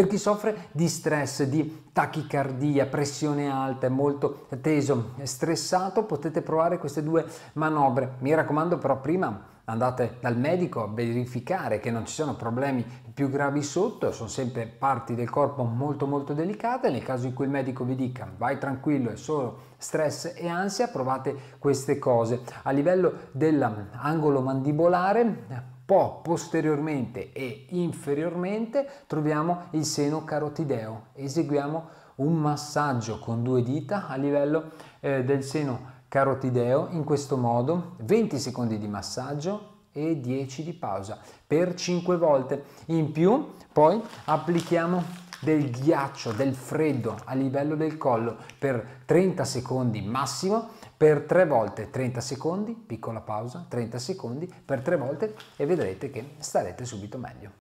Per chi soffre di stress, di tachicardia, pressione alta, è molto teso, stressato, potete provare queste due manovre. Mi raccomando però prima andate dal medico a verificare che non ci siano problemi più gravi sotto, sono sempre parti del corpo molto molto delicate, nel caso in cui il medico vi dica vai tranquillo, è solo stress e ansia, provate queste cose. A livello dell'angolo mandibolare po' posteriormente e inferiormente troviamo il seno carotideo. Eseguiamo un massaggio con due dita a livello eh, del seno carotideo in questo modo, 20 secondi di massaggio e 10 di pausa per 5 volte. In più poi applichiamo del ghiaccio, del freddo a livello del collo per 30 secondi massimo per tre volte 30 secondi, piccola pausa, 30 secondi per tre volte e vedrete che starete subito meglio.